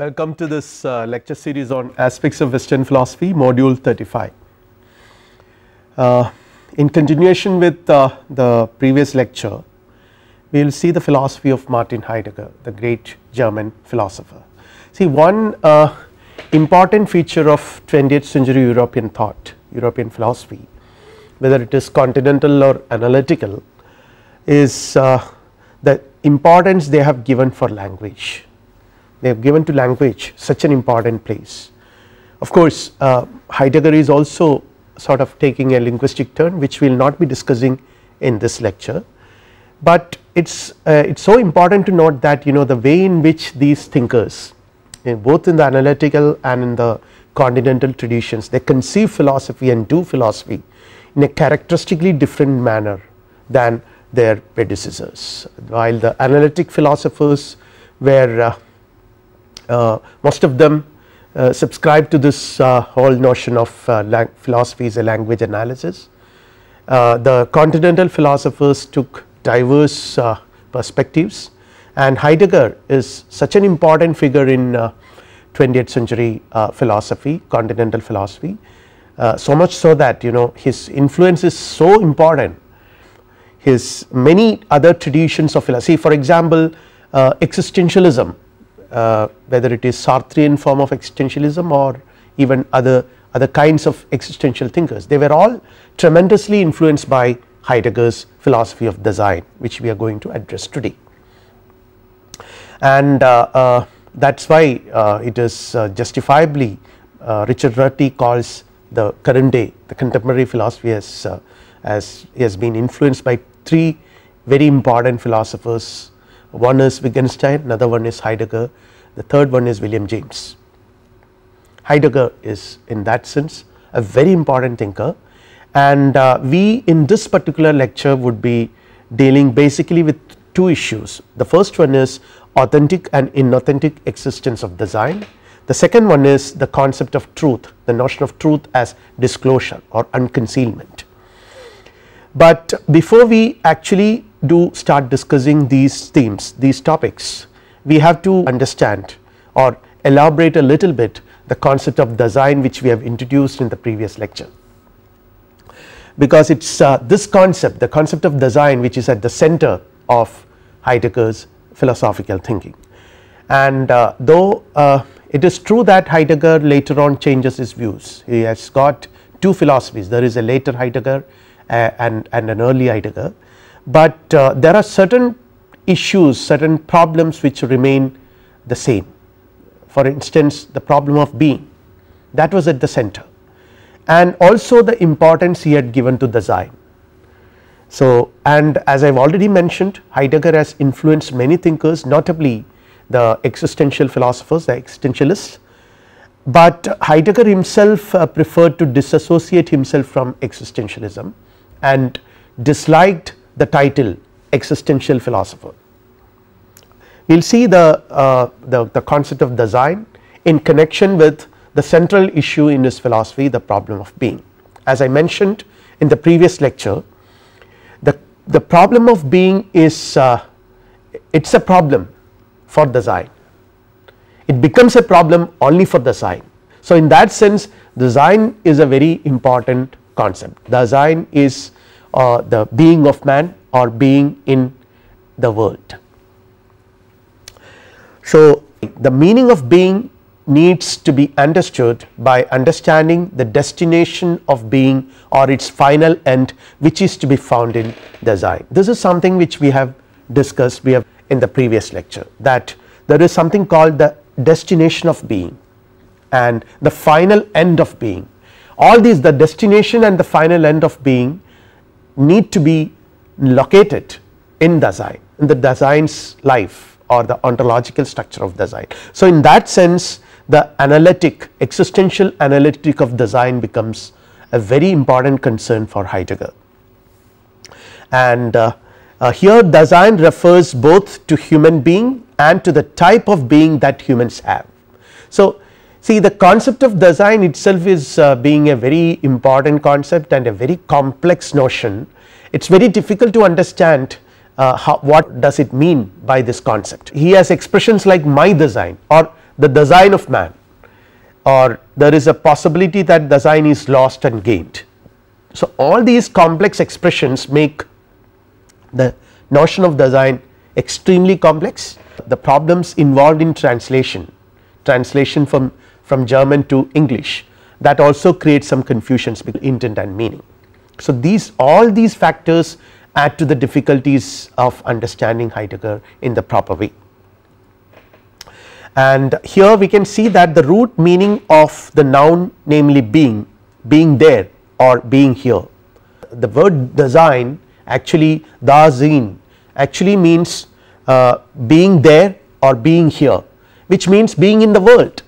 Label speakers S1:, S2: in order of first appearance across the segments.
S1: Welcome to this uh, lecture series on aspects of Western philosophy module 35. Uh, in continuation with uh, the previous lecture, we will see the philosophy of Martin Heidegger, the great German philosopher. See one uh, important feature of 20th century European thought, European philosophy, whether it is continental or analytical is uh, the importance they have given for language they have given to language such an important place. Of course, uh, Heidegger is also sort of taking a linguistic turn which we will not be discussing in this lecture, but it is uh, it is so important to note that you know the way in which these thinkers in eh, both in the analytical and in the continental traditions they conceive philosophy and do philosophy in a characteristically different manner than their predecessors. While the analytic philosophers were uh, uh, most of them uh, subscribe to this uh, whole notion of philosophy as a language analysis. the continental philosophers took diverse perspectives and Heidegger is such an important figure in 20th century philosophy continental philosophy uh, so much so that you know his influence is so important his many other traditions of philosophy for example uh, existentialism uh, whether it is Sartrean form of existentialism or even other other kinds of existential thinkers. They were all tremendously influenced by Heidegger's philosophy of design which we are going to address today. And uh, uh, that is why uh, it is uh, justifiably uh, Richard Rorty calls the current day the contemporary philosophy as, as has been influenced by three very important philosophers one is Wittgenstein, another one is Heidegger, the third one is William James. Heidegger is in that sense a very important thinker and uh, we in this particular lecture would be dealing basically with two issues. The first one is authentic and inauthentic existence of design. The second one is the concept of truth, the notion of truth as disclosure or unconcealment. But before we actually do start discussing these themes, these topics, we have to understand or elaborate a little bit the concept of design which we have introduced in the previous lecture. Because it is uh, this concept, the concept of design which is at the center of Heidegger's philosophical thinking. And uh, though uh, it is true that Heidegger later on changes his views, he has got two philosophies there is a later Heidegger uh, and, and an early Heidegger but uh, there are certain issues certain problems which remain the same for instance the problem of being that was at the center and also the importance he had given to the So, and as I have already mentioned Heidegger has influenced many thinkers notably the existential philosophers the existentialists, but Heidegger himself uh, preferred to disassociate himself from existentialism and disliked the title existential philosopher. We will see the, uh, the, the concept of design in connection with the central issue in his philosophy the problem of being. As I mentioned in the previous lecture the, the problem of being is uh, it is a problem for design it becomes a problem only for design. So in that sense design is a very important concept design is or the being of man or being in the world. So, the meaning of being needs to be understood by understanding the destination of being or its final end which is to be found in design. This is something which we have discussed we have in the previous lecture that there is something called the destination of being and the final end of being all these the destination and the final end of being need to be located in design in the design's life or the ontological structure of design. So, in that sense the analytic existential analytic of design becomes a very important concern for Heidegger and uh, uh, here design refers both to human being and to the type of being that humans have. So, See the concept of design itself is uh, being a very important concept and a very complex notion. It is very difficult to understand uh, how, what does it mean by this concept. He has expressions like my design or the design of man or there is a possibility that design is lost and gained. So, all these complex expressions make the notion of design extremely complex. The problems involved in translation, translation from from German to English that also creates some confusions between intent and meaning. So, these all these factors add to the difficulties of understanding Heidegger in the proper way. And here we can see that the root meaning of the noun namely being, being there or being here. The word design actually dasein actually means uh, being there or being here which means being in the world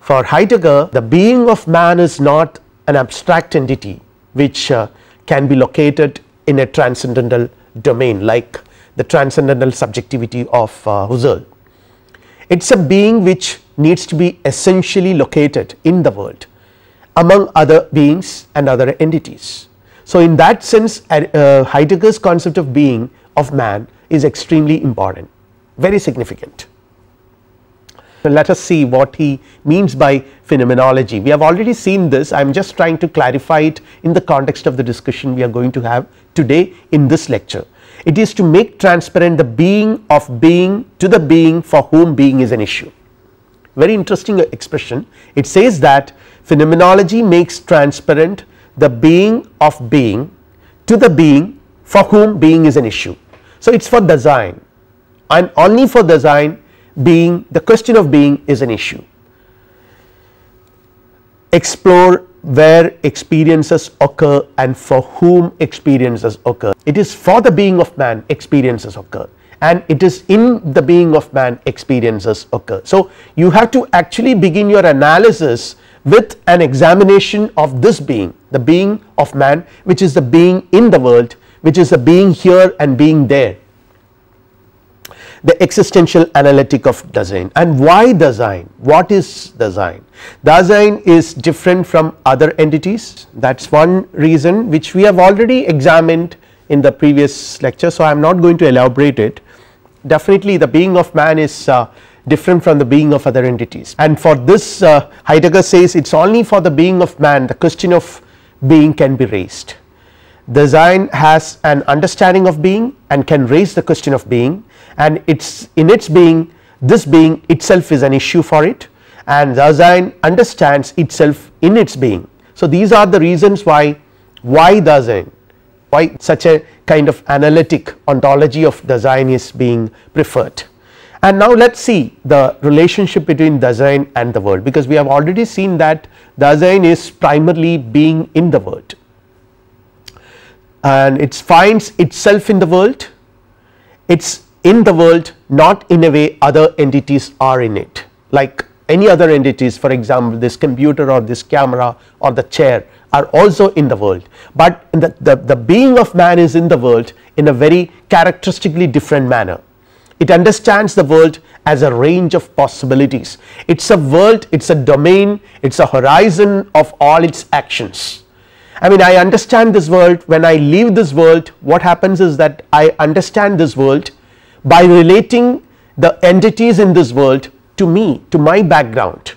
S1: for Heidegger, the being of man is not an abstract entity which uh, can be located in a transcendental domain like the transcendental subjectivity of uh, Husserl. It is a being which needs to be essentially located in the world among other beings and other entities. So, in that sense uh, uh Heidegger's concept of being of man is extremely important very significant let us see what he means by phenomenology. We have already seen this, I am just trying to clarify it in the context of the discussion we are going to have today in this lecture. It is to make transparent the being of being to the being for whom being is an issue. Very interesting expression, it says that phenomenology makes transparent the being of being to the being for whom being is an issue. So, it is for design and only for design being the question of being is an issue. Explore where experiences occur and for whom experiences occur. It is for the being of man experiences occur and it is in the being of man experiences occur. So, you have to actually begin your analysis with an examination of this being the being of man which is the being in the world which is the being here and being there the existential analytic of design and why design, what is design? Design is different from other entities that is one reason which we have already examined in the previous lecture. So, I am not going to elaborate it definitely the being of man is uh, different from the being of other entities and for this uh, Heidegger says it is only for the being of man the question of being can be raised. Design has an understanding of being and can raise the question of being and its in its being this being itself is an issue for it and Dasein understands itself in its being. So, these are the reasons why why Dasein why such a kind of analytic ontology of Dasein is being preferred. And now let us see the relationship between Dasein and the world because we have already seen that Dasein is primarily being in the world and it finds itself in the world, its in the world not in a way other entities are in it like any other entities for example this computer or this camera or the chair are also in the world, but the, the, the being of man is in the world in a very characteristically different manner. It understands the world as a range of possibilities, it is a world, it is a domain, it is a horizon of all its actions. I mean I understand this world when I leave this world what happens is that I understand this world by relating the entities in this world to me, to my background.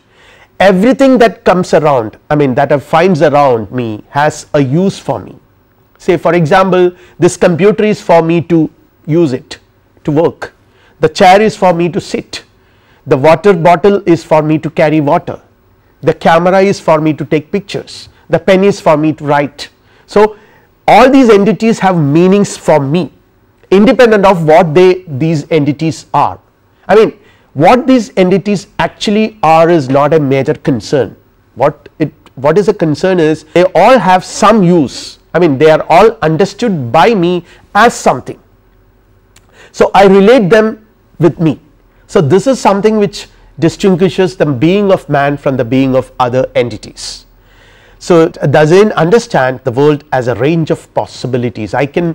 S1: Everything that comes around, I mean that finds around me has a use for me. Say for example, this computer is for me to use it to work, the chair is for me to sit, the water bottle is for me to carry water, the camera is for me to take pictures, the pen is for me to write. So all these entities have meanings for me independent of what they these entities are. I mean what these entities actually are is not a major concern what it what is a concern is they all have some use I mean they are all understood by me as something. So, I relate them with me. So, this is something which distinguishes the being of man from the being of other entities. So, Dasein understand the world as a range of possibilities I can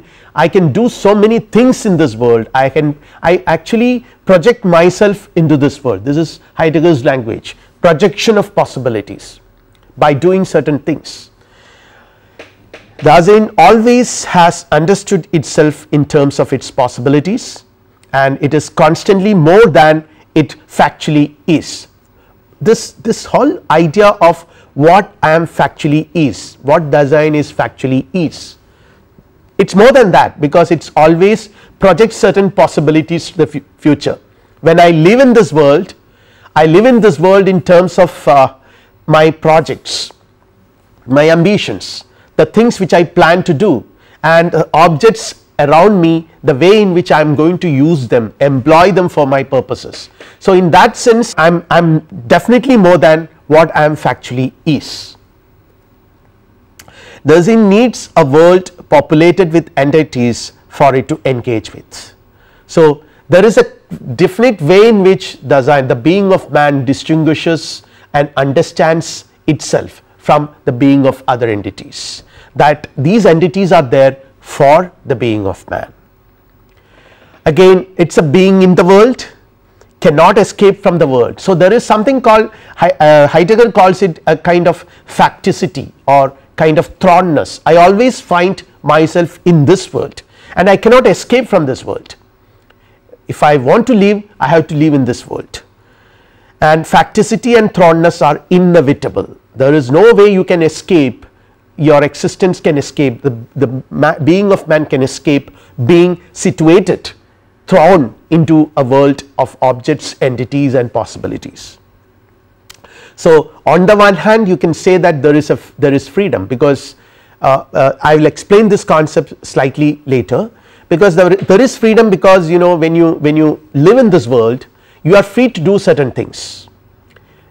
S1: I can do so many things in this world I can I actually project myself into this world this is Heidegger's language projection of possibilities by doing certain things. Dasein always has understood itself in terms of its possibilities and it is constantly more than it factually is this this whole idea of what I am factually is what design is factually is it is more than that because it is always projects certain possibilities to the future. When I live in this world I live in this world in terms of uh, my projects, my ambitions, the things which I plan to do and uh, objects around me the way in which I am going to use them employ them for my purposes. So, in that sense I am I'm definitely more than what I am factually is. Thus in needs a world populated with entities for it to engage with. So, there is a definite way in which Dasein the being of man distinguishes and understands itself from the being of other entities that these entities are there for the being of man. Again it is a being in the world cannot escape from the world. So, there is something called uh, Heidegger calls it a kind of facticity or kind of thronness. I always find myself in this world and I cannot escape from this world. If I want to live I have to live in this world and facticity and thronness are inevitable. There is no way you can escape your existence can escape the, the being of man can escape being situated thrown into a world of objects entities and possibilities. So, on the one hand you can say that there is a there is freedom because uh, uh, I will explain this concept slightly later because there, there is freedom because you know when you when you live in this world you are free to do certain things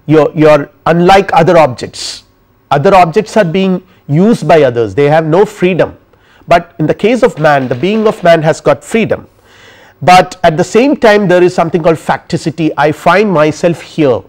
S1: you are, you are unlike other objects other objects are being used by others they have no freedom but in the case of man the being of man has got freedom but at the same time there is something called facticity I find myself here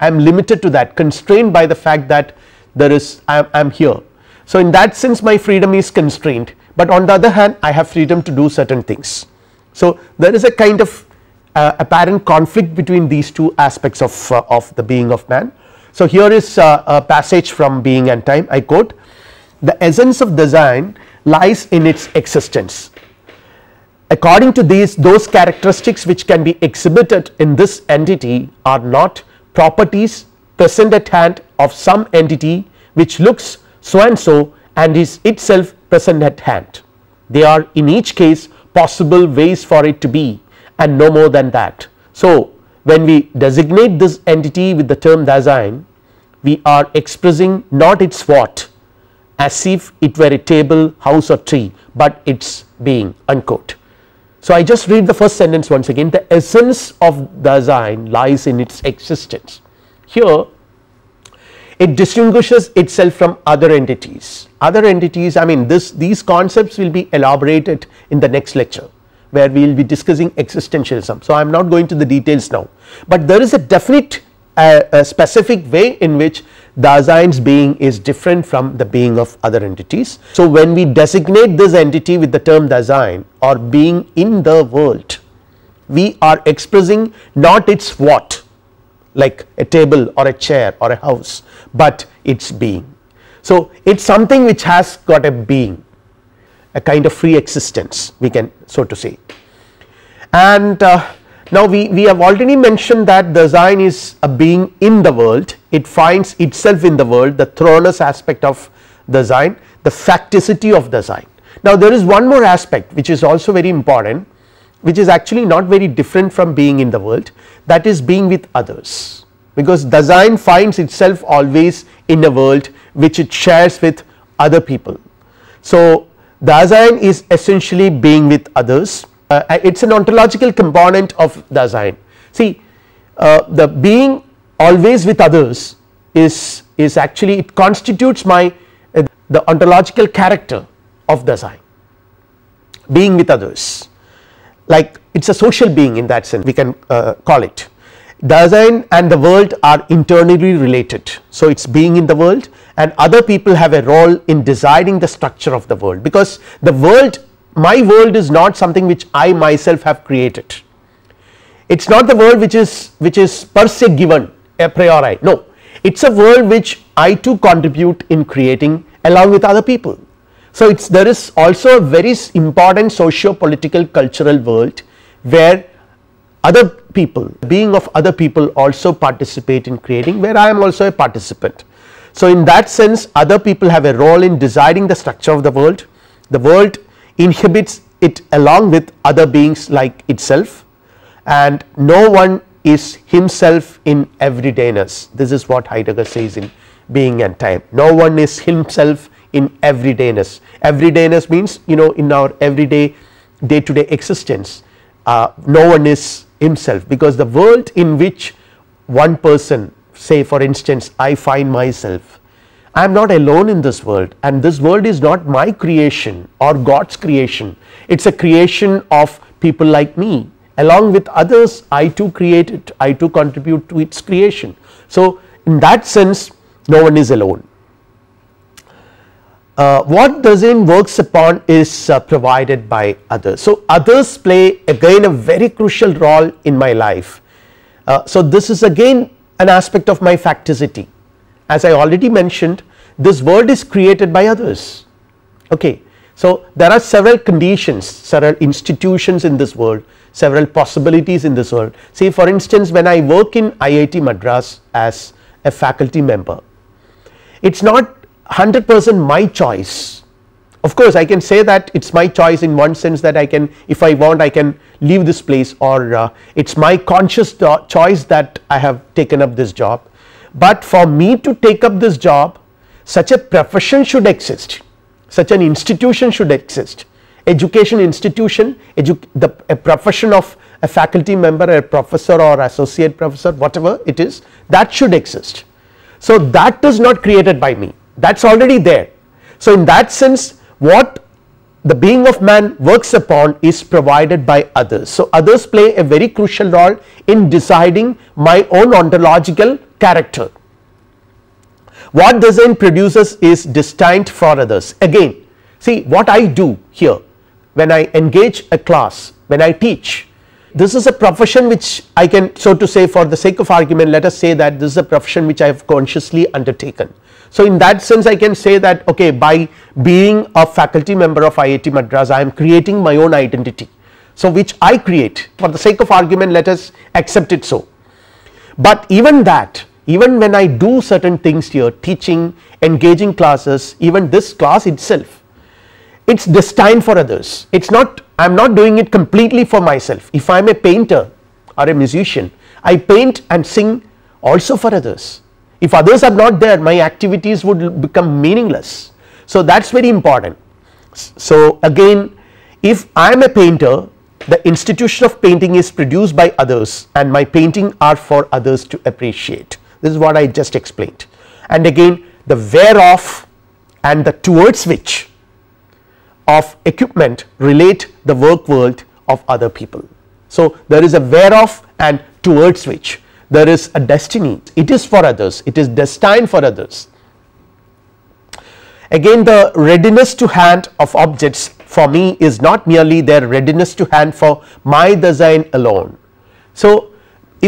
S1: I am limited to that constrained by the fact that there is I am here. So, in that sense my freedom is constrained but on the other hand I have freedom to do certain things. So, there is a kind of uh, apparent conflict between these two aspects of, uh, of the being of man. So, here is uh, a passage from being and time I quote the essence of design lies in its existence. According to these those characteristics which can be exhibited in this entity are not properties present at hand of some entity which looks so and so and is itself present at hand. They are in each case possible ways for it to be and no more than that. So, when we designate this entity with the term design we are expressing not its what as if it were a table, house or tree, but its being unquote. So, I just read the first sentence once again the essence of the Dasein lies in its existence. Here it distinguishes itself from other entities, other entities I mean this these concepts will be elaborated in the next lecture where we will be discussing existentialism. So, I am not going to the details now, but there is a definite a, a specific way in which Dasein's being is different from the being of other entities. So, when we designate this entity with the term Dasein or being in the world, we are expressing not its what like a table or a chair or a house, but its being. So, it is something which has got a being a kind of free existence we can so to say and uh, now we, we have already mentioned that the Zion is a being in the world, it finds itself in the world, the thronus aspect of the Zion, the facticity of the Zion. Now there is one more aspect which is also very important which is actually not very different from being in the world that is being with others because the Zion finds itself always in a world which it shares with other people. So the Zion is essentially being with others uh, it is an ontological component of Dasein. See uh, the being always with others is, is actually it constitutes my uh, the ontological character of Dasein being with others like it is a social being in that sense we can uh, call it. Dasein and the world are internally related. So, it is being in the world and other people have a role in deciding the structure of the world because the world my world is not something which I myself have created. It is not the world which is which is per se given a priori no it is a world which I too contribute in creating along with other people. So, it is there is also a very important socio political cultural world where other people being of other people also participate in creating where I am also a participant. So, in that sense other people have a role in deciding the structure of the world, the world Inhibits it along with other beings like itself and no one is himself in everydayness this is what Heidegger says in being and time no one is himself in everydayness everydayness means you know in our everyday day to day existence uh, no one is himself because the world in which one person say for instance I find myself I am not alone in this world and this world is not my creation or God's creation. It is a creation of people like me along with others I too create it, I too contribute to its creation. So in that sense no one is alone. Uh, what Dasein works upon is uh, provided by others. So others play again a very crucial role in my life. Uh, so this is again an aspect of my facticity as I already mentioned this world is created by others okay. So, there are several conditions several institutions in this world several possibilities in this world See, for instance when I work in IIT Madras as a faculty member it is not 100 percent my choice of course I can say that it is my choice in one sense that I can if I want I can leave this place or uh, it is my conscious uh, choice that I have taken up this job but for me to take up this job, such a profession should exist, such an institution should exist. Education institution, edu the a profession of a faculty member, a professor or associate professor, whatever it is, that should exist. So that is not created by me, that is already there. So in that sense, what the being of man works upon is provided by others. So, others play a very crucial role in deciding my own ontological character. What design produces is destined for others. Again, see what I do here when I engage a class, when I teach, this is a profession which I can so to say for the sake of argument let us say that this is a profession which I have consciously undertaken. So, in that sense I can say that okay by being a faculty member of IIT Madras I am creating my own identity. So, which I create for the sake of argument let us accept it so, but even that even when I do certain things here teaching engaging classes even this class itself it is destined for others it is not I am not doing it completely for myself if I am a painter or a musician I paint and sing also for others if others are not there my activities would become meaningless. So that is very important. So again if I am a painter the institution of painting is produced by others and my painting are for others to appreciate this is what I just explained and again the whereof and the towards which of equipment relate the work world of other people. So there is a whereof and towards which there is a destiny it is for others it is destined for others again the readiness to hand of objects for me is not merely their readiness to hand for my design alone so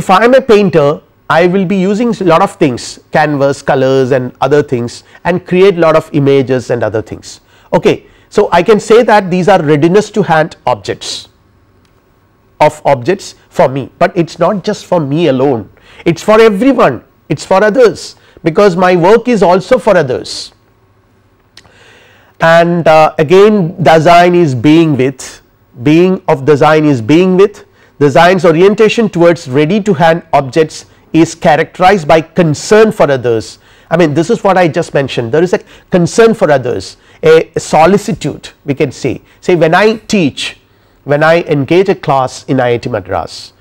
S1: if i am a painter I will be using a lot of things canvas colors and other things and create lot of images and other things okay. So, I can say that these are readiness to hand objects of objects for me, but it is not just for me alone it is for everyone, it is for others because my work is also for others. And uh, again design is being with, being of design is being with, design's orientation towards ready to hand objects is characterized by concern for others. I mean this is what I just mentioned there is a concern for others a solicitude we can say say when I teach when I engage a class in IIT Madras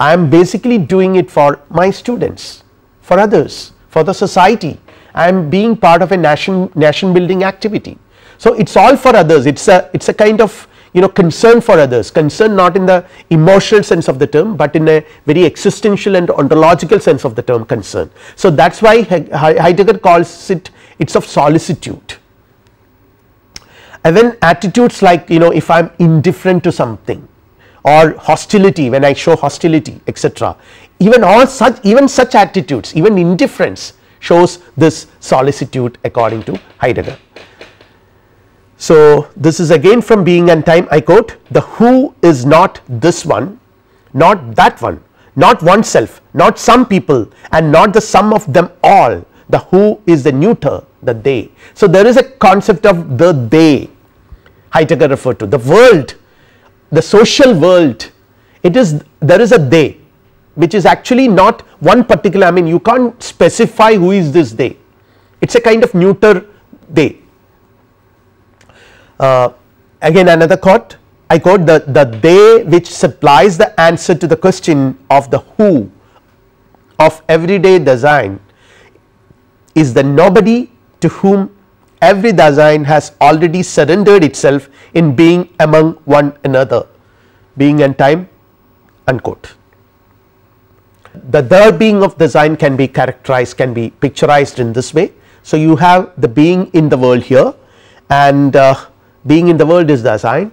S1: I am basically doing it for my students, for others, for the society. I am being part of a nation, nation building activity. So it's all for others. It's a, it's a kind of you know concern for others concern not in the emotional sense of the term but in a very existential and ontological sense of the term concern so that's why heidegger calls it it's of solicitude and then attitudes like you know if i'm indifferent to something or hostility when I show hostility etc. Even all such even such attitudes even indifference shows this solicitude according to Heidegger. So, this is again from being and time I quote the who is not this one not that one not oneself not some people and not the sum of them all the who is the neuter the they. So, there is a concept of the they Heidegger referred to the world the social world it is there is a they which is actually not one particular I mean you can't specify who is this they it is a kind of neuter they. Uh, again another quote I quote the, the they which supplies the answer to the question of the who of everyday design is the nobody to whom every Dasein has already surrendered itself in being among one another, being and time unquote. The there being of Dasein can be characterized, can be picturized in this way. So, you have the being in the world here and uh, being in the world is Dasein,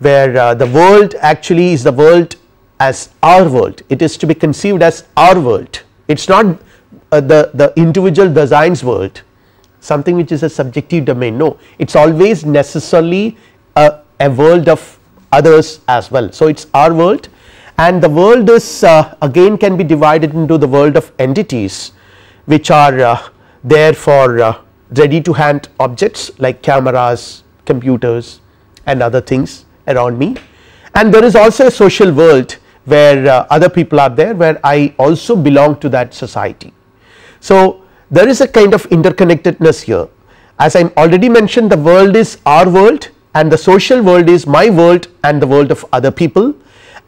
S1: where uh, the world actually is the world as our world, it is to be conceived as our world, it is not uh, the, the individual design's world, something which is a subjective domain no it is always necessarily a, a world of others as well. So, it is our world and the world is uh, again can be divided into the world of entities which are uh, there for uh, ready to hand objects like cameras, computers and other things around me and there is also a social world where uh, other people are there where I also belong to that society. So, there is a kind of interconnectedness here as I already mentioned the world is our world and the social world is my world and the world of other people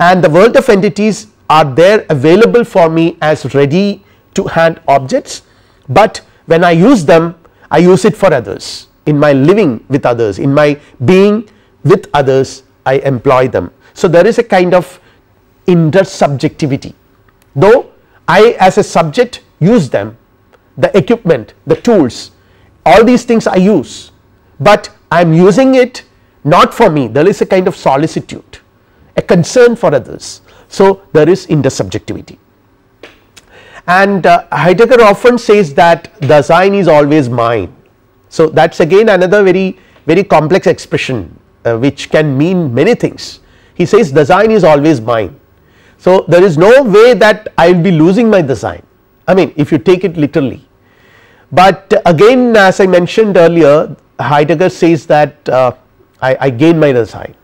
S1: and the world of entities are there available for me as ready to hand objects, but when I use them I use it for others in my living with others in my being with others I employ them. So, there is a kind of intersubjectivity though I as a subject use them the equipment, the tools, all these things I use, but I am using it not for me, there is a kind of solicitude, a concern for others. So, there is intersubjectivity and uh, Heidegger often says that the sign is always mine. So, that is again another very very complex expression uh, which can mean many things. He says the sign is always mine. So, there is no way that I will be losing my design I mean if you take it literally but again as I mentioned earlier Heidegger says that uh, I, I, gain my design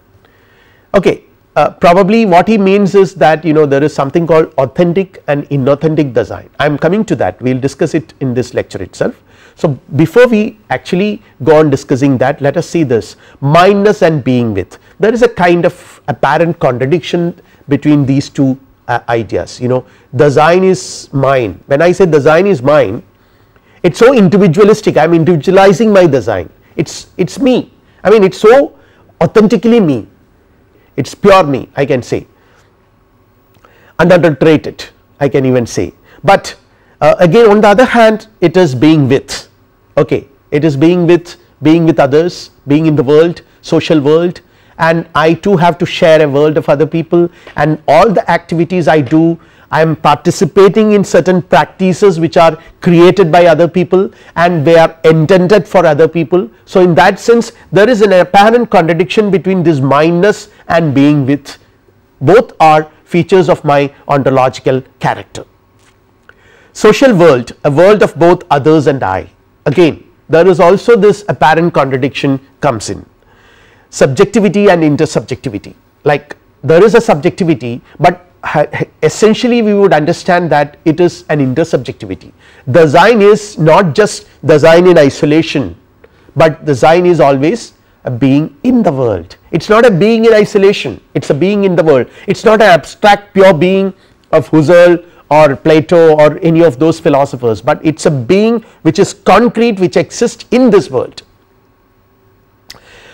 S1: okay uh, probably what he means is that you know there is something called authentic and inauthentic design I am coming to that we will discuss it in this lecture itself. So before we actually go on discussing that let us see this mindness and being with there is a kind of apparent contradiction between these two uh, ideas you know design is mine when I say design is mine it's so individualistic i'm individualizing my design it's it's me i mean it's so authentically me it's pure me i can say unadulterated i can even say but uh, again on the other hand it is being with okay it is being with being with others being in the world social world and I too have to share a world of other people and all the activities I do I am participating in certain practices which are created by other people and they are intended for other people. So, in that sense there is an apparent contradiction between this mindness and being with both are features of my ontological character. Social world a world of both others and I again there is also this apparent contradiction comes in subjectivity and intersubjectivity like there is a subjectivity, but essentially we would understand that it is an intersubjectivity. The Zine is not just the Zine in isolation, but the Zine is always a being in the world. It is not a being in isolation, it is a being in the world. It is not an abstract pure being of Husserl or Plato or any of those philosophers, but it is a being which is concrete which exists in this world.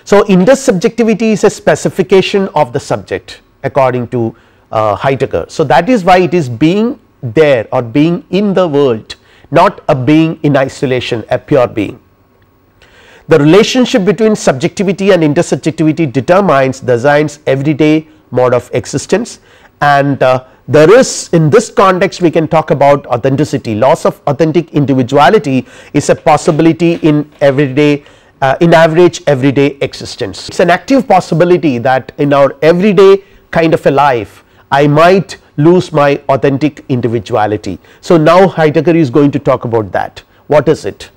S1: So, intersubjectivity is a specification of the subject according to uh, Heidegger. So, that is why it is being there or being in the world not a being in isolation a pure being. The relationship between subjectivity and intersubjectivity determines designs everyday mode of existence and uh, there is in this context we can talk about authenticity loss of authentic individuality is a possibility in everyday uh, in average everyday existence. It is an active possibility that in our everyday kind of a life I might lose my authentic individuality. So, now Heidegger is going to talk about that what is it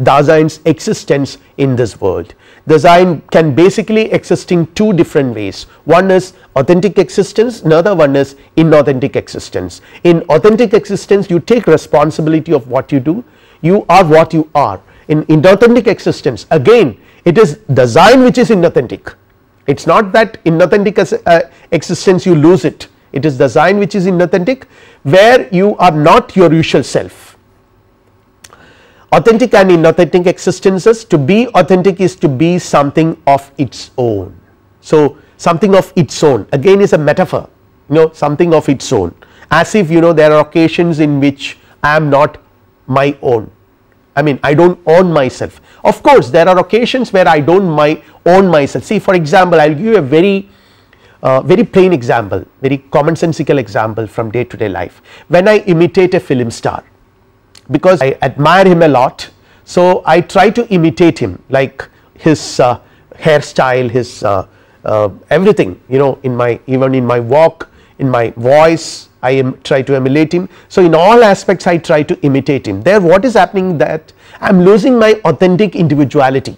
S1: Dasein's existence in this world. Dasein can basically exist in two different ways one is authentic existence another one is inauthentic existence. In authentic existence you take responsibility of what you do you are what you are in inauthentic existence again it is design which is inauthentic it is not that inauthentic as, uh, existence you lose it it is the sign which is inauthentic where you are not your usual self. Authentic and inauthentic existences to be authentic is to be something of its own. So, something of its own again is a metaphor you know something of its own as if you know there are occasions in which I am not my own I mean I do not own myself of course there are occasions where I do not my own myself see for example I will give you a very uh, very plain example, very commonsensical example from day to day life. When I imitate a film star, because I admire him a lot, so I try to imitate him like his uh, hairstyle, his uh, uh, everything, you know, in my even in my walk, in my voice, I am try to emulate him. So, in all aspects I try to imitate him. There what is happening that I am losing my authentic individuality,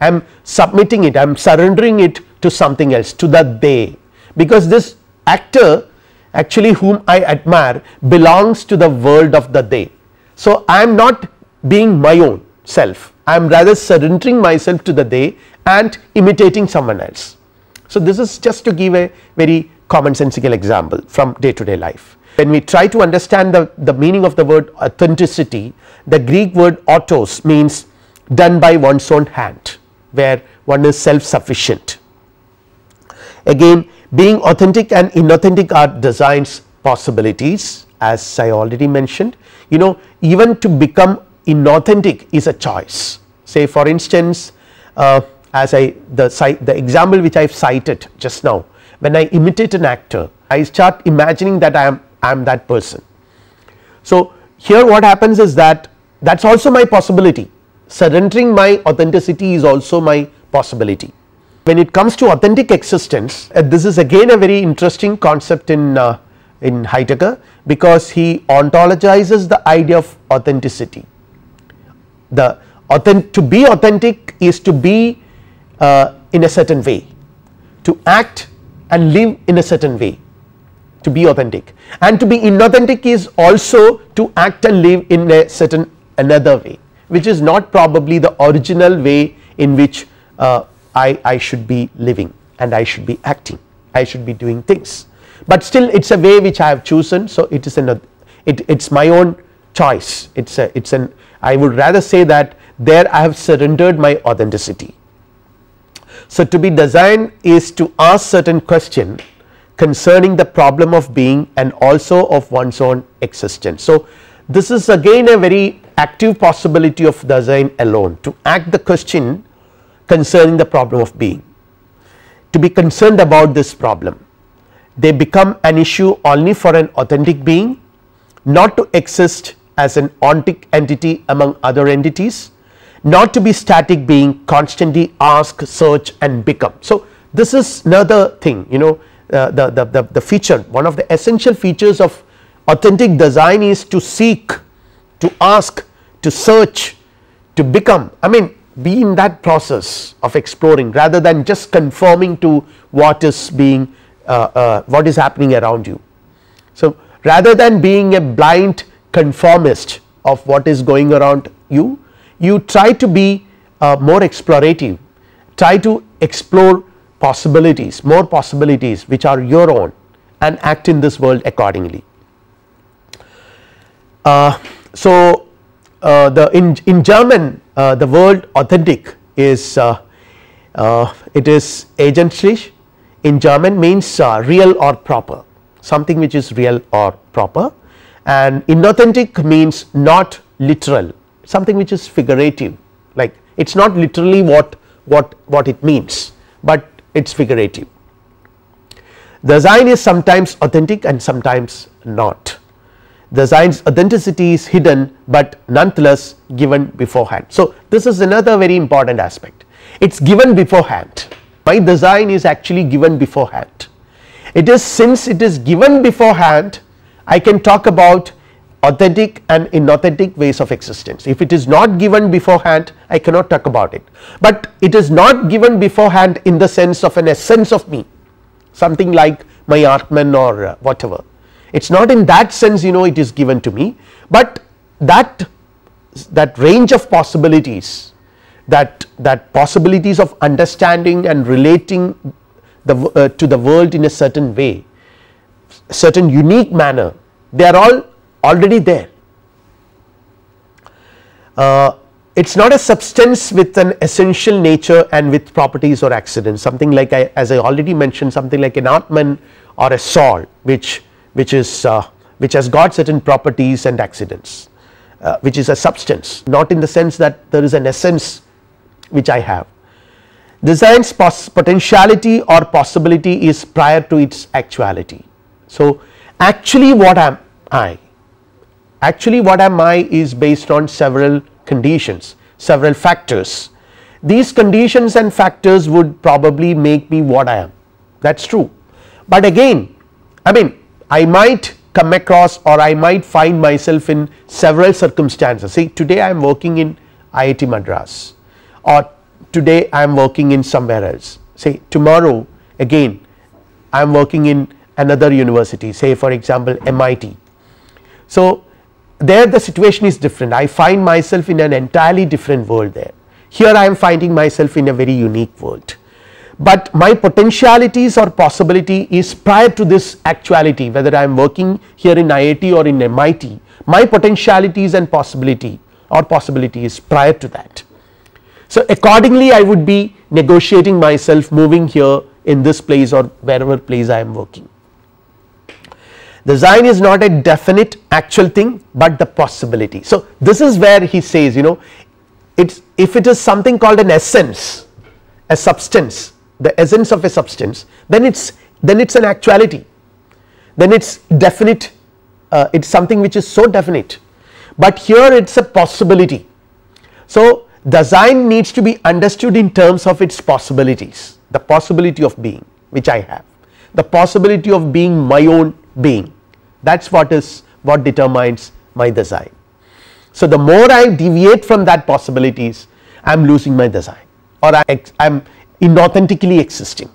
S1: I am submitting it, I am surrendering it to something else to the they because this actor actually whom I admire belongs to the world of the they. So, I am not being my own self I am rather surrendering myself to the they and imitating someone else. So, this is just to give a very commonsensical example from day to day life. When we try to understand the, the meaning of the word authenticity the Greek word autos means done by one's own hand where one is self sufficient Again being authentic and inauthentic are designs possibilities as I already mentioned you know even to become inauthentic is a choice say for instance uh, as I the the example which I have cited just now when I imitate an actor I start imagining that I am I am that person. So here what happens is that that is also my possibility surrendering my authenticity is also my possibility when it comes to authentic existence uh, this is again a very interesting concept in uh, in Heidegger because he ontologizes the idea of authenticity. The authentic, to be authentic is to be uh, in a certain way, to act and live in a certain way to be authentic and to be inauthentic is also to act and live in a certain another way which is not probably the original way in which uh, I, I should be living and I should be acting, I should be doing things. But still it is a way which I have chosen. So, it is an it is my own choice, it is a it is an I would rather say that there I have surrendered my authenticity. So, to be designed is to ask certain question concerning the problem of being and also of one's own existence. So, this is again a very active possibility of design alone to act the question concerning the problem of being to be concerned about this problem they become an issue only for an authentic being not to exist as an ontic entity among other entities not to be static being constantly ask search and become. So, this is another thing you know uh, the, the, the, the feature one of the essential features of authentic design is to seek to ask to search to become I mean be in that process of exploring rather than just conforming to what is being uh, uh, what is happening around you. So, rather than being a blind conformist of what is going around you, you try to be uh, more explorative, try to explore possibilities more possibilities which are your own and act in this world accordingly. Uh, so, uh, the in, in German uh, the word authentic is uh, uh, it is agentrisch in German means real or proper something which is real or proper and inauthentic means not literal something which is figurative like it is not literally what what what it means but it is figurative. The sign is sometimes authentic and sometimes not the Zion's authenticity is hidden but nonetheless given beforehand. So, this is another very important aspect it is given beforehand my design is actually given beforehand. It is since it is given beforehand I can talk about authentic and inauthentic ways of existence. If it is not given beforehand I cannot talk about it, but it is not given beforehand in the sense of an essence of me something like my Atman or uh, whatever it is not in that sense you know it is given to me, but that that range of possibilities that that possibilities of understanding and relating the uh, to the world in a certain way certain unique manner they are all already there. Uh, it is not a substance with an essential nature and with properties or accidents something like I, as I already mentioned something like an Atman or a Saul which which is uh, which has got certain properties and accidents uh, which is a substance not in the sense that there is an essence which I have. Design's potentiality or possibility is prior to its actuality. So, actually what am I? Actually what am I is based on several conditions, several factors. These conditions and factors would probably make me what I am that is true, but again I mean I might come across or I might find myself in several circumstances. See today I am working in IIT Madras or today I am working in somewhere else say tomorrow again I am working in another university say for example MIT. So there the situation is different I find myself in an entirely different world there here I am finding myself in a very unique world but my potentialities or possibility is prior to this actuality whether I am working here in IIT or in MIT my potentialities and possibility or possibility is prior to that. So accordingly I would be negotiating myself moving here in this place or wherever place I am working. Design is not a definite actual thing but the possibility. So this is where he says you know it's if it is something called an essence a substance the essence of a substance then it's then it's an actuality then it's definite uh, it's something which is so definite but here it's a possibility so design needs to be understood in terms of its possibilities the possibility of being which i have the possibility of being my own being that's what is what determines my design so the more i deviate from that possibilities i'm losing my design or i i'm inauthentically existing.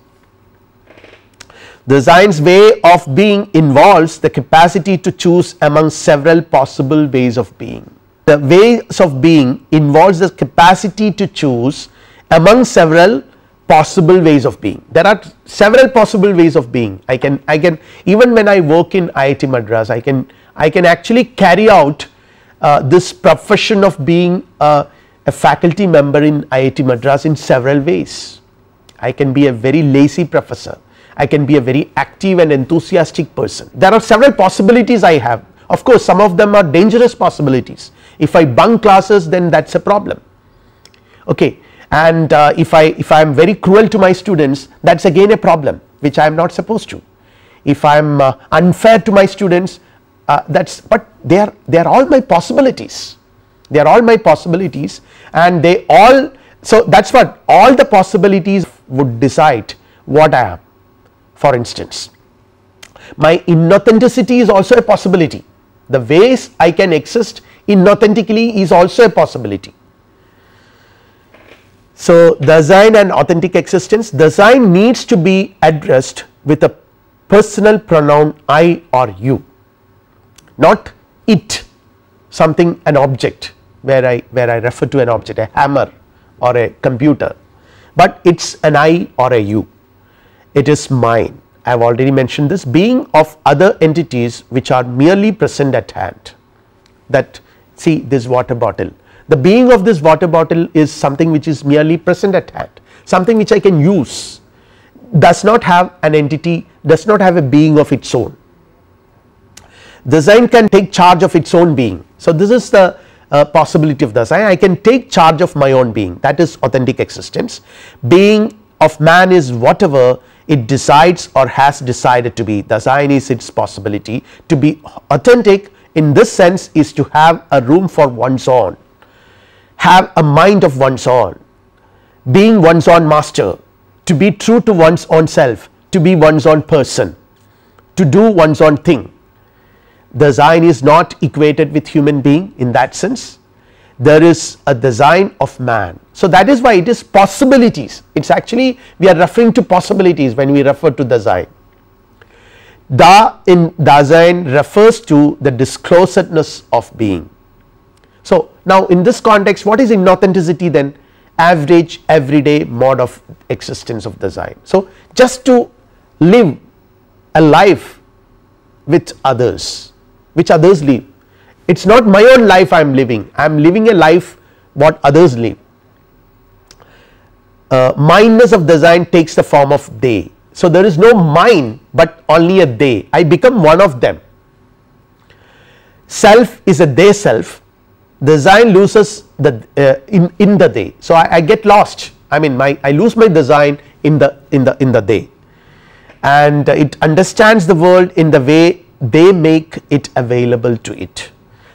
S1: The science way of being involves the capacity to choose among several possible ways of being. The ways of being involves the capacity to choose among several possible ways of being. There are several possible ways of being. I can, I can even when I work in IIT Madras, I can, I can actually carry out uh, this profession of being a faculty member in IIT Madras in several ways. I can be a very lazy professor. I can be a very active and enthusiastic person. There are several possibilities I have. Of course, some of them are dangerous possibilities. If I bunk classes, then that's a problem. Okay, and uh, if I if I am very cruel to my students, that's again a problem which I am not supposed to. If I am uh, unfair to my students, uh, that's but they are they are all my possibilities. They are all my possibilities, and they all so that's what all the possibilities would decide what I am. For instance, my inauthenticity is also a possibility. The ways I can exist inauthentically is also a possibility. So design and authentic existence, design needs to be addressed with a personal pronoun I or you, not it something an object where I where I refer to an object a hammer or a computer but it is an I or a you, it is mine I have already mentioned this being of other entities which are merely present at hand that see this water bottle. The being of this water bottle is something which is merely present at hand something which I can use does not have an entity does not have a being of its own. The Design can take charge of its own being. So, this is the uh, possibility of the I, can take charge of my own being that is authentic existence. Being of man is whatever it decides or has decided to be the sign is its possibility to be authentic in this sense is to have a room for one's own have a mind of one's own being one's own master to be true to one's own self to be one's own person to do one's own thing the is not equated with human being in that sense there is a design of man. So, that is why it is possibilities it is actually we are referring to possibilities when we refer to design. Da in Dasein refers to the disclosedness of being. So, now in this context what is inauthenticity then average everyday mode of existence of design. So, just to live a life with others which others live it is not my own life I am living I am living a life what others live. Uh, mindness of design takes the form of they so there is no mind, but only a they I become one of them self is a they self design loses the uh, in, in the they so I, I get lost I mean my I lose my design in the in the in the they and it understands the world in the way they make it available to it.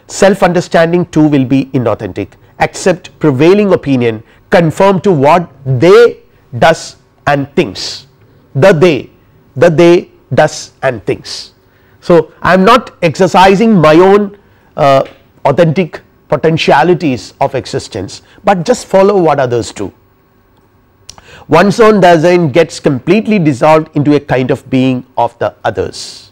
S1: Self understanding too will be inauthentic accept prevailing opinion conform to what they does and thinks the they the they does and thinks. So, I am not exercising my own uh, authentic potentialities of existence, but just follow what others do. One's own design gets completely dissolved into a kind of being of the others.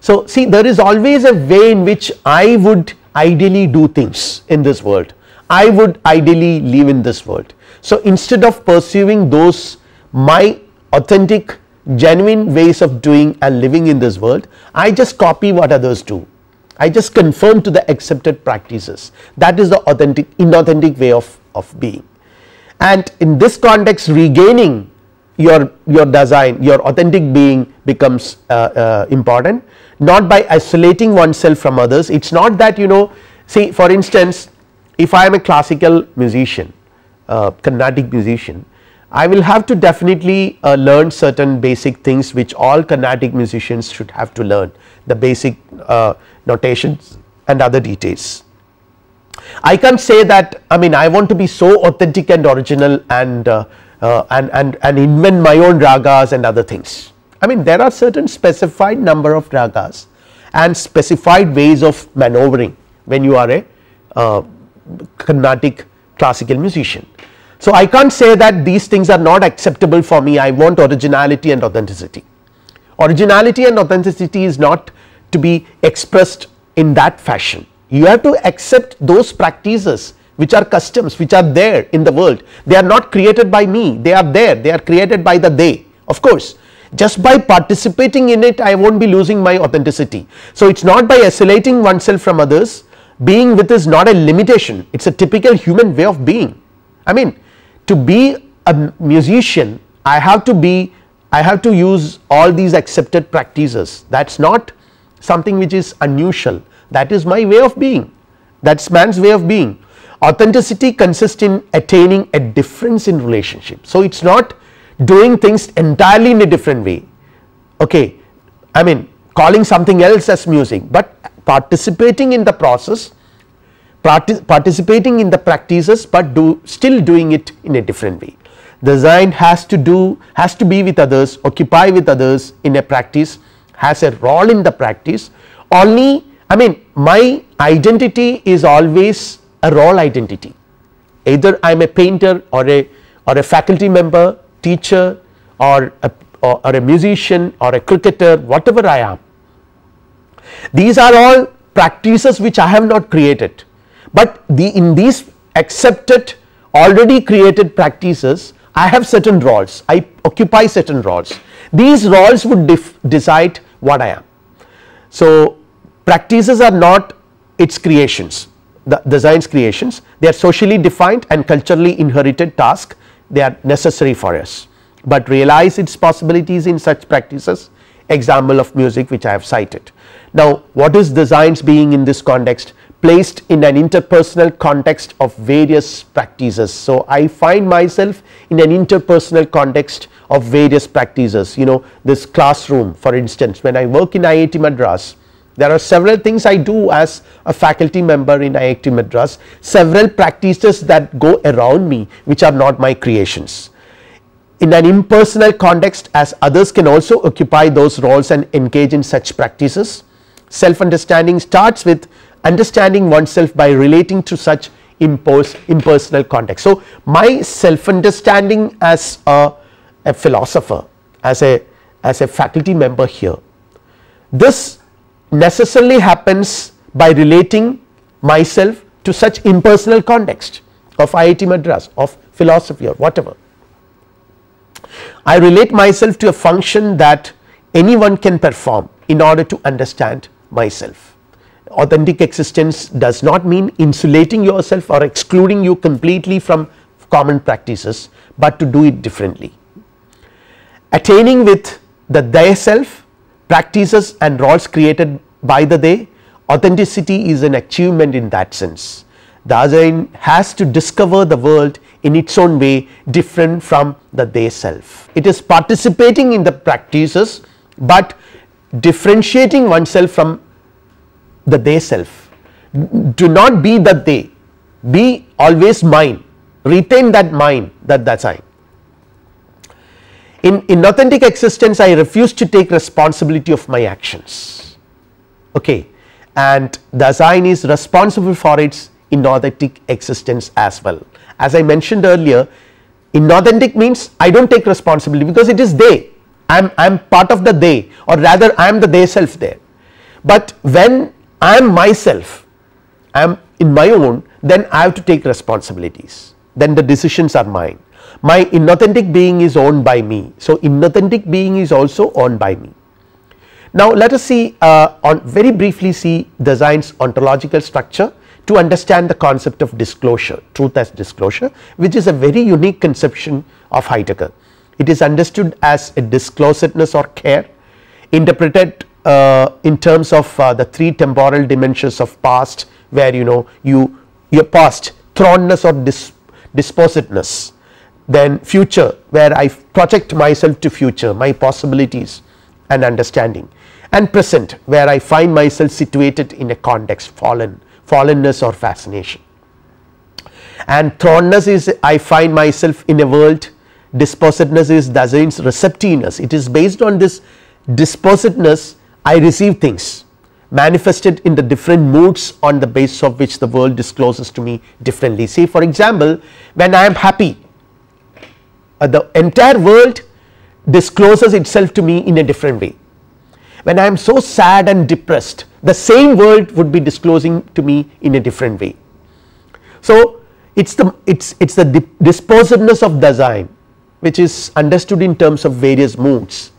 S1: So see there is always a way in which I would ideally do things in this world, I would ideally live in this world. So instead of pursuing those my authentic genuine ways of doing and living in this world, I just copy what others do. I just conform to the accepted practices that is the authentic inauthentic way of, of being and in this context regaining your your design your authentic being becomes uh, uh, important not by isolating oneself from others it is not that you know see for instance if I am a classical musician uh, Carnatic musician I will have to definitely uh, learn certain basic things which all Carnatic musicians should have to learn the basic uh, notations and other details. I can't say that I mean I want to be so authentic and original and uh, uh and, and and invent my own ragas and other things I mean there are certain specified number of ragas and specified ways of maneuvering when you are a uh, Carnatic classical musician. So, I can't say that these things are not acceptable for me I want originality and authenticity. Originality and authenticity is not to be expressed in that fashion you have to accept those practices which are customs which are there in the world they are not created by me they are there they are created by the they of course just by participating in it I won't be losing my authenticity. So it is not by isolating oneself from others being with is not a limitation it is a typical human way of being. I mean to be a musician I have to be I have to use all these accepted practices that is not something which is unusual that is my way of being that is man's way of being. Authenticity consists in attaining a difference in relationship. So it is not doing things entirely in a different way okay I mean calling something else as music but participating in the process participating in the practices but do still doing it in a different way design has to do has to be with others occupy with others in a practice has a role in the practice only I mean my identity is always a role identity either I am a painter or a or a faculty member teacher or a, or, or a musician or a cricketer whatever I am. These are all practices which I have not created but the in these accepted already created practices I have certain roles I occupy certain roles these roles would decide what I am. So practices are not its creations the, design's creations they are socially defined and culturally inherited tasks they are necessary for us, but realize its possibilities in such practices example of music which I have cited. Now what is designs being in this context placed in an interpersonal context of various practices. So, I find myself in an interpersonal context of various practices you know this classroom for instance when I work in IIT Madras there are several things I do as a faculty member in IIT Madras, several practices that go around me which are not my creations. In an impersonal context as others can also occupy those roles and engage in such practices. Self understanding starts with understanding oneself by relating to such impose, impersonal context. So, my self understanding as a, a philosopher as a as a faculty member here. This necessarily happens by relating myself to such impersonal context of IIT Madras of philosophy or whatever. I relate myself to a function that anyone can perform in order to understand myself. Authentic existence does not mean insulating yourself or excluding you completely from common practices, but to do it differently. Attaining with the thyself practices and roles created by the day authenticity is an achievement in that sense. The Dasein has to discover the world in its own way different from the they self. It is participating in the practices but differentiating oneself from the they self. Do not be the they, be always mine, retain that mine that that's I in, inauthentic authentic existence I refuse to take responsibility of my actions okay and the sign is responsible for its inauthentic existence as well. As I mentioned earlier inauthentic means I do not take responsibility because it is they I am, I am part of the they or rather I am the they self there. But when I am myself I am in my own then I have to take responsibilities then the decisions are mine my inauthentic being is owned by me. So, inauthentic being is also owned by me. Now, let us see uh, on very briefly see Design's ontological structure to understand the concept of disclosure truth as disclosure which is a very unique conception of Heidegger. It is understood as a disclosedness or care interpreted uh, in terms of uh, the three temporal dimensions of past where you know you your past thrownness or dis disposedness then future where I project myself to future my possibilities and understanding and present where I find myself situated in a context fallen fallenness or fascination and thornness is I find myself in a world Dispositeness is Dazain's receptiveness it is based on this dispositeness. I receive things manifested in the different moods on the basis of which the world discloses to me differently. Say for example, when I am happy uh, the entire world discloses itself to me in a different way. When I am so sad and depressed, the same world would be disclosing to me in a different way. So, it is the it is it is the disposiveness of design which is understood in terms of various moods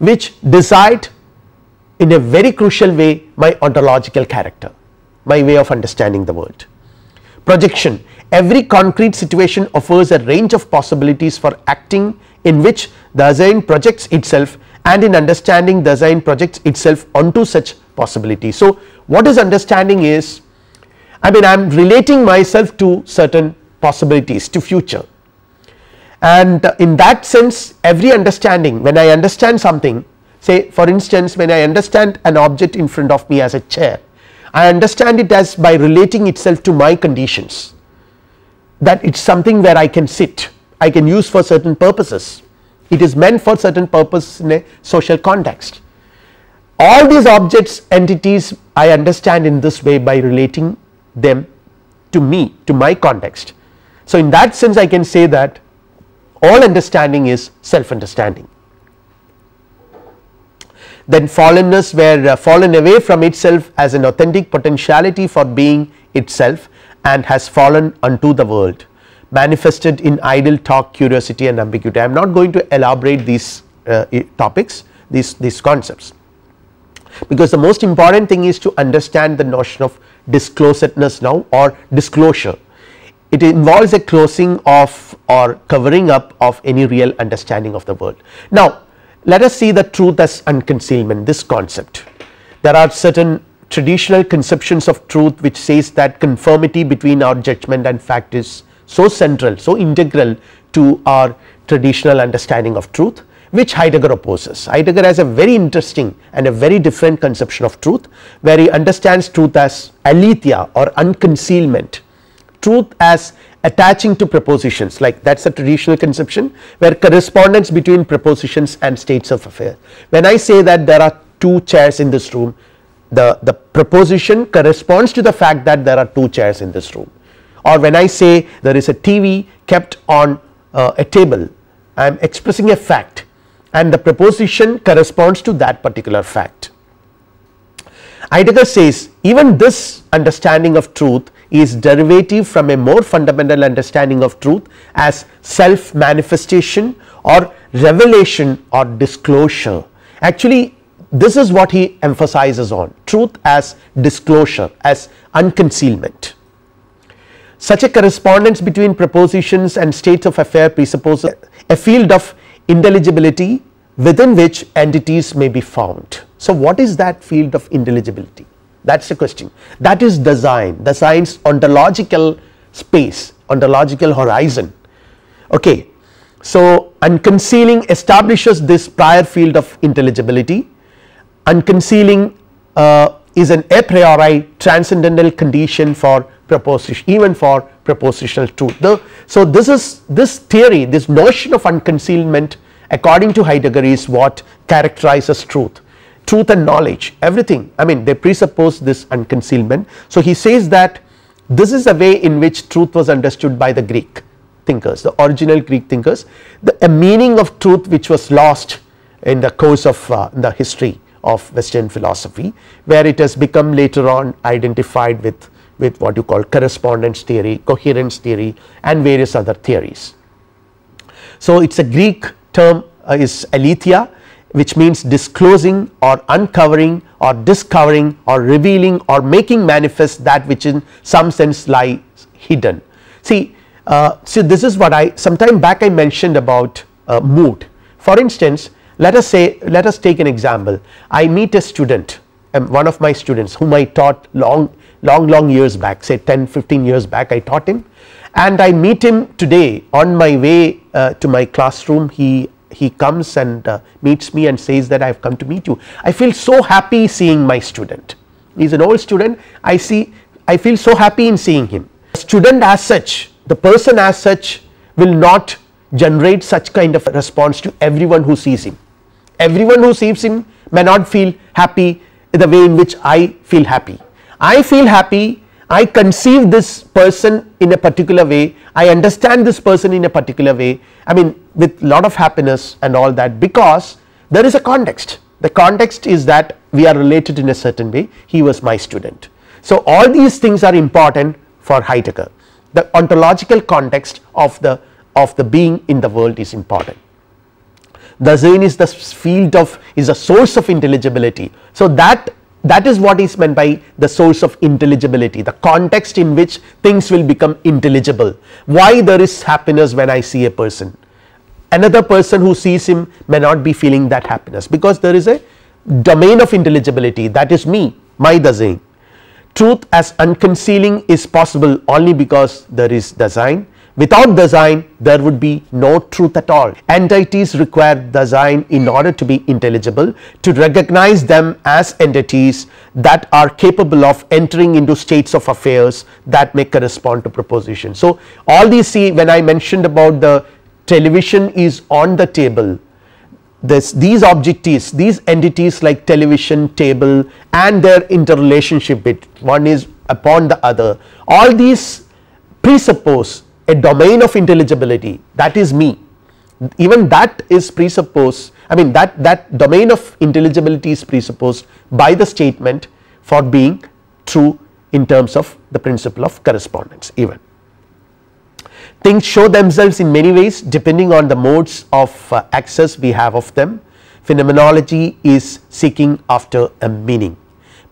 S1: which decide in a very crucial way my ontological character, my way of understanding the world. Projection Every concrete situation offers a range of possibilities for acting in which the projects itself and in understanding the projects itself onto such possibilities. So, what is understanding is I mean I am relating myself to certain possibilities to future and in that sense every understanding when I understand something say for instance when I understand an object in front of me as a chair I understand it as by relating itself to my conditions that it's something where I can sit, I can use for certain purposes. It is meant for certain purpose in a social context. All these objects, entities I understand in this way by relating them to me, to my context. So, in that sense I can say that all understanding is self understanding. Then fallenness where uh, fallen away from itself as an authentic potentiality for being itself and has fallen unto the world manifested in idle talk curiosity and ambiguity. I am not going to elaborate these uh, topics these these concepts because the most important thing is to understand the notion of disclosedness now or disclosure. It involves a closing of or covering up of any real understanding of the world. Now let us see the truth as unconcealment this concept there are certain traditional conceptions of truth which says that conformity between our judgment and fact is so central, so integral to our traditional understanding of truth which Heidegger opposes. Heidegger has a very interesting and a very different conception of truth where he understands truth as aletheia or unconcealment, truth as attaching to propositions like that is a traditional conception where correspondence between propositions and states of affair. When I say that there are two chairs in this room the, the proposition corresponds to the fact that there are two chairs in this room or when I say there is a TV kept on uh, a table I am expressing a fact and the proposition corresponds to that particular fact. Heidegger says even this understanding of truth is derivative from a more fundamental understanding of truth as self manifestation or revelation or disclosure. Actually this is what he emphasizes on truth as disclosure as unconcealment. Such a correspondence between propositions and states of affair presupposes a field of intelligibility within which entities may be found. So, what is that field of intelligibility? That is the question. That is design, the science ontological space, ontological horizon. Okay. So, unconcealing establishes this prior field of intelligibility unconcealing uh, is an a priori transcendental condition for proposition even for propositional truth. The, so this is this theory this notion of unconcealment according to Heidegger is what characterizes truth truth and knowledge everything I mean they presuppose this unconcealment. So he says that this is the way in which truth was understood by the Greek thinkers the original Greek thinkers the a meaning of truth which was lost in the course of uh, the history of Western philosophy where it has become later on identified with, with what you call correspondence theory, coherence theory and various other theories. So, it is a Greek term uh, is aletheia which means disclosing or uncovering or discovering or revealing or making manifest that which in some sense lies hidden. See, uh, this is what I sometime back I mentioned about uh, mood. For instance, let us say let us take an example I meet a student um, one of my students whom I taught long long long years back say 10 15 years back I taught him and I meet him today on my way uh, to my classroom he he comes and uh, meets me and says that I have come to meet you I feel so happy seeing my student he is an old student I see I feel so happy in seeing him student as such the person as such will not generate such kind of response to everyone who sees him Everyone who sees him may not feel happy the way in which I feel happy. I feel happy, I conceive this person in a particular way, I understand this person in a particular way, I mean with lot of happiness and all that because there is a context. The context is that we are related in a certain way, he was my student. So, all these things are important for Heidegger, the ontological context of the of the being in the world is important the Zen is the field of is a source of intelligibility. So that that is what is meant by the source of intelligibility the context in which things will become intelligible why there is happiness when I see a person another person who sees him may not be feeling that happiness because there is a domain of intelligibility that is me my design. truth as unconcealing is possible only because there is design Without design, there would be no truth at all. Entities require design in order to be intelligible, to recognize them as entities that are capable of entering into states of affairs that may correspond to propositions. So, all these see when I mentioned about the television is on the table, this, these objects, these entities like television, table and their interrelationship with one is upon the other all these presuppose a domain of intelligibility that is me even that is presupposed I mean that that domain of intelligibility is presupposed by the statement for being true in terms of the principle of correspondence even. Things show themselves in many ways depending on the modes of uh, access we have of them phenomenology is seeking after a meaning,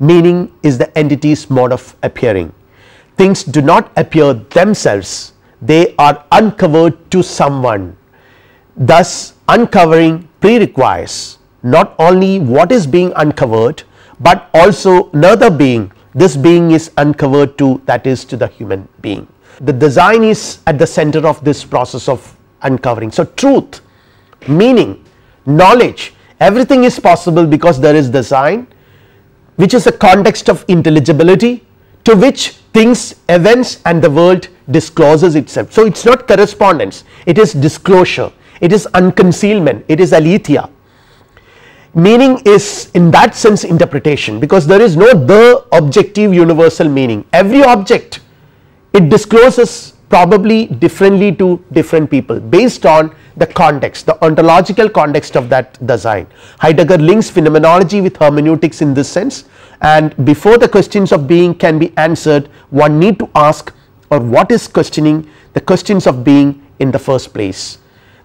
S1: meaning is the entity's mode of appearing things do not appear themselves they are uncovered to someone. Thus uncovering pre-requires not only what is being uncovered, but also another being this being is uncovered to that is to the human being. The design is at the center of this process of uncovering. So, truth, meaning, knowledge everything is possible because there is design which is a context of intelligibility to which things, events and the world discloses itself. So it is not correspondence, it is disclosure, it is unconcealment, it is aletheia. Meaning is in that sense interpretation because there is no the objective universal meaning. Every object it discloses probably differently to different people based on the context, the ontological context of that design. Heidegger links phenomenology with hermeneutics in this sense and before the questions of being can be answered one need to ask or what is questioning the questions of being in the first place.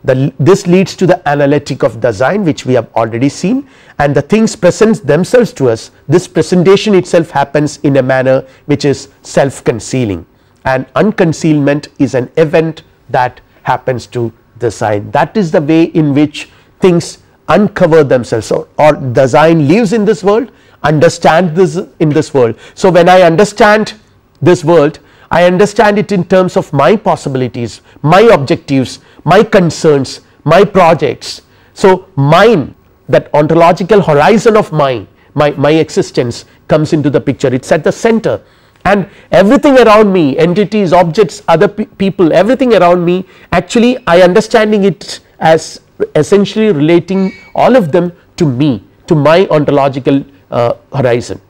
S1: The, this leads to the analytic of design which we have already seen and the things present themselves to us this presentation itself happens in a manner which is self concealing and unconcealment is an event that happens to design that is the way in which things uncover themselves or, or design lives in this world understand this in this world. So, when I understand this world I understand it in terms of my possibilities, my objectives, my concerns, my projects. So, mine that ontological horizon of mine my, my existence comes into the picture it is at the center and everything around me entities objects other pe people everything around me actually I understanding it as essentially relating all of them to me to my ontological uh, horizon.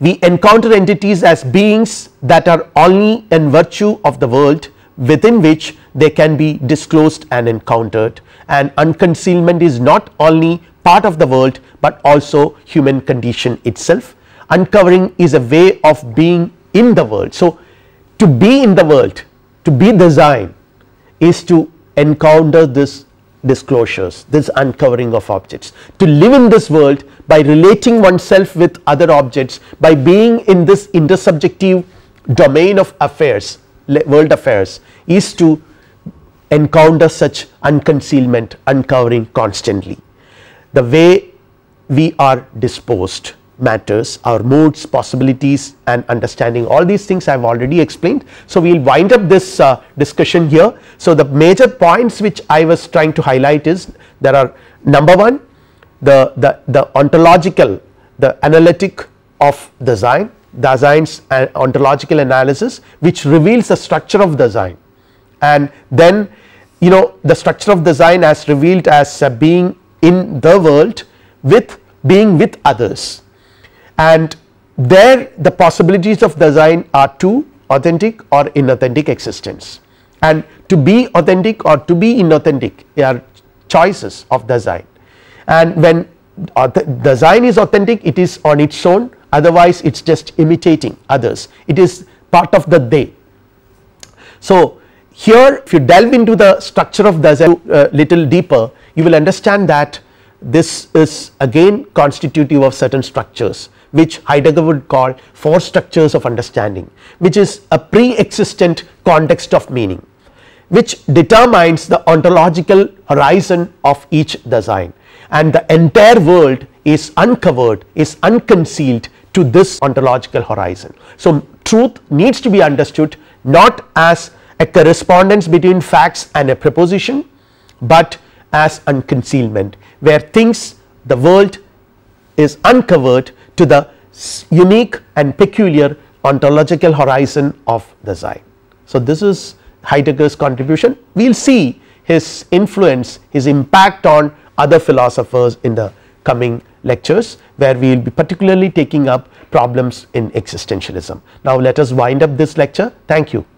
S1: We encounter entities as beings that are only in virtue of the world within which they can be disclosed and encountered and unconcealment is not only part of the world but also human condition itself uncovering is a way of being in the world. So, to be in the world to be design, is to encounter this disclosures, this uncovering of objects. To live in this world by relating oneself with other objects, by being in this intersubjective domain of affairs, world affairs is to encounter such unconcealment, uncovering constantly. The way we are disposed matters, our moods, possibilities and understanding all these things I have already explained. So, we will wind up this uh, discussion here. So, the major points which I was trying to highlight is there are number 1 the, the, the ontological the analytic of design design's uh, ontological analysis which reveals the structure of design and then you know the structure of design as revealed as uh, being in the world with being with others and there the possibilities of design are two authentic or inauthentic existence and to be authentic or to be inauthentic are choices of design and when design is authentic it is on its own otherwise it is just imitating others it is part of the they. So here if you delve into the structure of design uh, little deeper you will understand that this is again constitutive of certain structures which Heidegger would call four structures of understanding which is a pre-existent context of meaning which determines the ontological horizon of each design and the entire world is uncovered is unconcealed to this ontological horizon. So, truth needs to be understood not as a correspondence between facts and a proposition, but as unconcealment where things the world is uncovered to the unique and peculiar ontological horizon of the Zeit. So, this is Heidegger's contribution. We will see his influence, his impact on other philosophers in the coming lectures where we will be particularly taking up problems in existentialism. Now, let us wind up this lecture. Thank you.